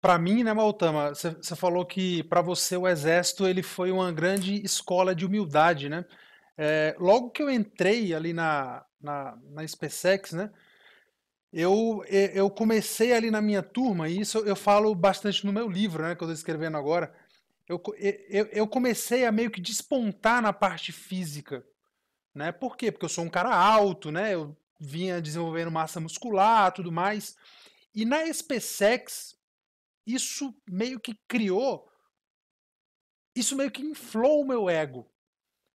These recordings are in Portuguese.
Para mim, né, Maltama, você falou que para você o Exército ele foi uma grande escola de humildade, né? É, logo que eu entrei ali na, na, na SpaceX, né? Eu, eu comecei ali na minha turma, e isso eu, falo bastante no meu livro, né, que eu estou escrevendo agora. Eu, eu, eu comecei a meio que despontar na parte física. Né? Por quê? Porque eu sou um cara alto, né? Eu vinha desenvolvendo massa muscular tudo mais. E na SpaceX, isso meio que criou, isso meio que inflou o meu ego.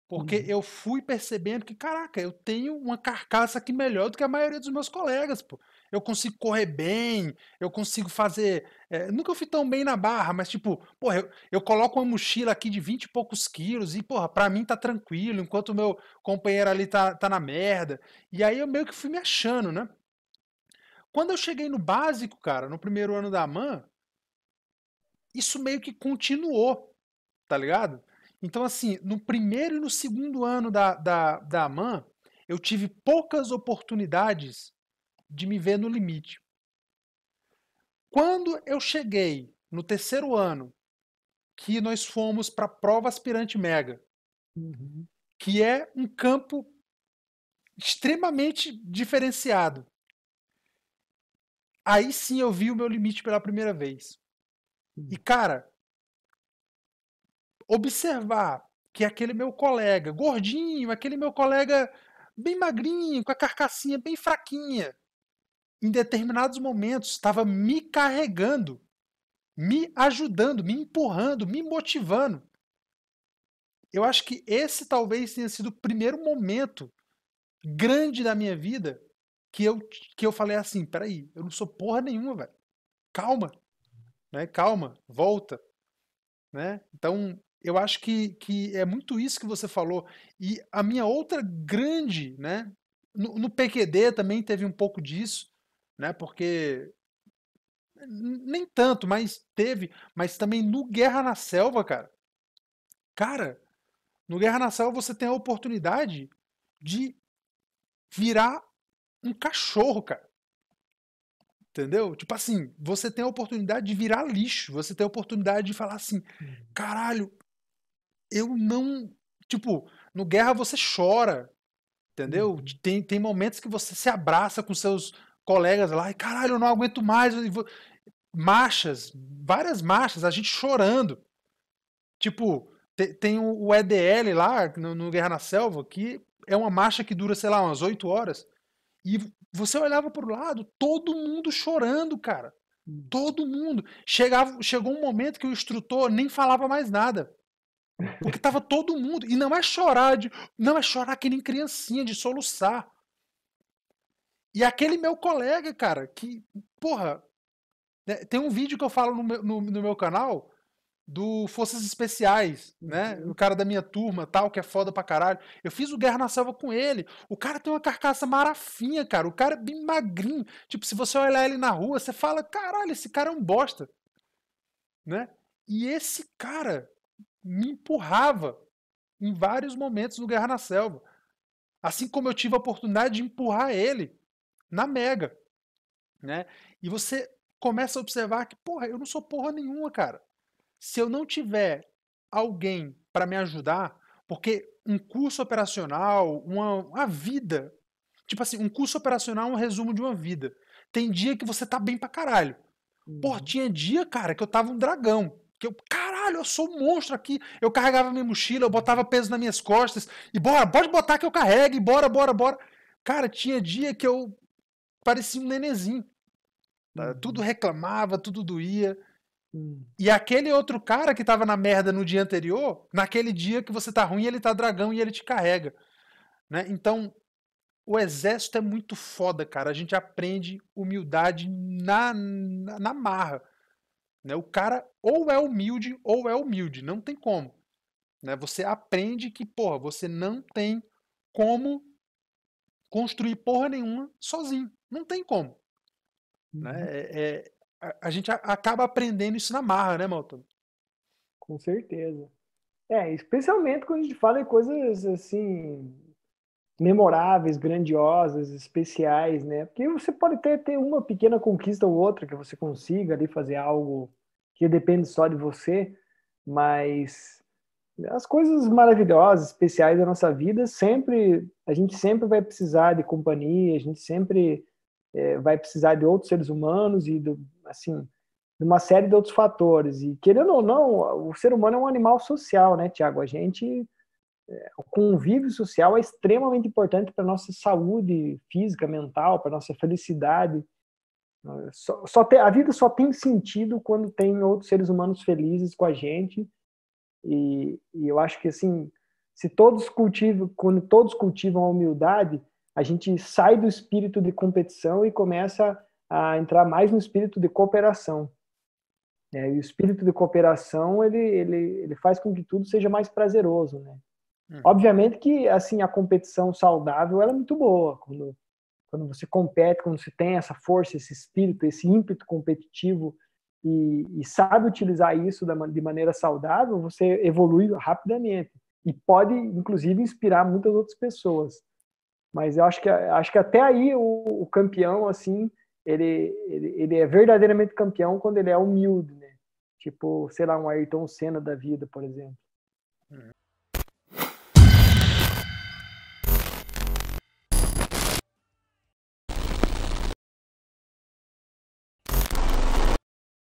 Porque uhum. eu fui percebendo que, caraca, eu tenho uma carcaça aqui melhor do que a maioria dos meus colegas, pô. Eu consigo correr bem, eu consigo fazer. É, nunca fui tão bem na barra, mas tipo, porra, eu, eu coloco uma mochila aqui de 20 e poucos quilos e, porra, pra mim tá tranquilo, enquanto o meu companheiro ali tá, tá na merda. E aí eu meio que fui me achando, né? Quando eu cheguei no básico, cara, no primeiro ano da AMAN, isso meio que continuou, tá ligado? Então, assim, no primeiro e no segundo ano da, da, da AMAN, eu tive poucas oportunidades de me ver no limite. Quando eu cheguei no terceiro ano, que nós fomos para a prova aspirante mega, uhum. que é um campo extremamente diferenciado. Aí sim eu vi o meu limite pela primeira vez. E, cara, observar que aquele meu colega gordinho, aquele meu colega bem magrinho, com a carcassinha bem fraquinha, em determinados momentos estava me carregando, me ajudando, me empurrando, me motivando. Eu acho que esse talvez tenha sido o primeiro momento grande da minha vida que eu, que eu falei assim: peraí, eu não sou porra nenhuma, velho. Calma né? Calma, volta, né? Então eu acho que, que é muito isso que você falou. E a minha outra grande, né? No, no PQD também teve um pouco disso, né? Porque nem tanto, mas teve, mas também no Guerra na Selva, cara. Cara, no Guerra na Selva você tem a oportunidade de virar um cachorro, cara. Entendeu? Tipo assim, você tem a oportunidade de virar lixo, você tem a oportunidade de falar assim: uhum. caralho, eu não. Tipo, no guerra você chora, entendeu? Uhum. Tem, tem momentos que você se abraça com seus colegas lá, e caralho, eu não aguento mais. Marchas, várias marchas, a gente chorando. Tipo, tem, tem o EDL lá, no, no Guerra na Selva, que é uma marcha que dura, sei lá, umas oito horas e você olhava para o lado, todo mundo chorando, cara. Hum. Todo mundo. Chegava, chegou um momento que o instrutor nem falava mais nada. Porque tava todo mundo. E não é chorar, de, não é chorar que nem criancinha, de soluçar. E aquele meu colega, cara, que, porra, né, tem um vídeo que eu falo no meu, no, no meu canal do Forças Especiais, né? Uhum. O cara da minha turma, tal, que é foda pra caralho. Eu fiz o Guerra na Selva com ele. O cara tem uma carcaça marafinha, cara. O cara é bem magrinho. Tipo, se você olhar ele na rua, você fala, caralho, esse cara é um bosta. Né? E esse cara me empurrava em vários momentos do Guerra na Selva. Assim como eu tive a oportunidade de empurrar ele na Mega, né? E você começa a observar que, porra, eu não sou porra nenhuma, cara se eu não tiver alguém para me ajudar, porque um curso operacional, uma, uma vida, tipo assim, um curso operacional é um resumo de uma vida. Tem dia que você tá bem pra caralho. Uhum. Pô, tinha dia, cara, que eu tava um dragão. Que eu, caralho, eu sou um monstro aqui. Eu carregava minha mochila, eu botava peso nas minhas costas. E bora, pode botar que eu carregue, bora, bora, bora. Cara, tinha dia que eu parecia um nenenzinho. Uhum. Tudo reclamava, tudo doía. Hum. E aquele outro cara que tava na merda no dia anterior, naquele dia que você tá ruim, ele tá dragão e ele te carrega. Né? Então, o exército é muito foda, cara. A gente aprende humildade na, na, na marra. Né? O cara ou é humilde ou é humilde, não tem como. Né? Você aprende que, porra, você não tem como construir porra nenhuma sozinho. Não tem como. Né? Uhum. Né? É, é a, gente acaba aprendendo isso na marra, né, Malta? Com certeza. É, especialmente quando a gente fala em coisas assim memoráveis, grandiosas, especiais, né? Porque você pode ter, ter uma pequena conquista ou outra que você consiga ali fazer algo que depende só de você, mas as coisas maravilhosas, especiais da nossa vida, sempre a gente sempre vai precisar de companhia, a gente sempre é, vai precisar de outros seres humanos e do, assim, de uma série de outros fatores. E querendo ou não, o ser humano é um animal social, né, Tiago? A gente é, o convívio social é extremamente importante para nossa saúde física, mental, para nossa felicidade. Só, só a vida só tem sentido quando tem outros seres humanos felizes com a gente. E, e eu acho que assim, se todos cultivam, quando todos cultivam a humildade, a gente sai do espírito de competição e começa a entrar mais no espírito de cooperação. Né? E o espírito de cooperação ele, ele, ele faz com que tudo seja mais prazeroso, né? Hum. Obviamente que assim a competição saudável ela é muito boa quando quando você compete, quando você tem essa força, esse espírito, esse ímpeto competitivo e, e sabe utilizar isso de maneira saudável, você evolui rapidamente e pode inclusive inspirar muitas outras pessoas. Mas eu acho que acho que até aí o, o campeão assim ele, ele, ele é verdadeiramente campeão quando ele é humilde, né? Tipo, sei lá, um Ayrton Senna da vida, por exemplo. Uhum.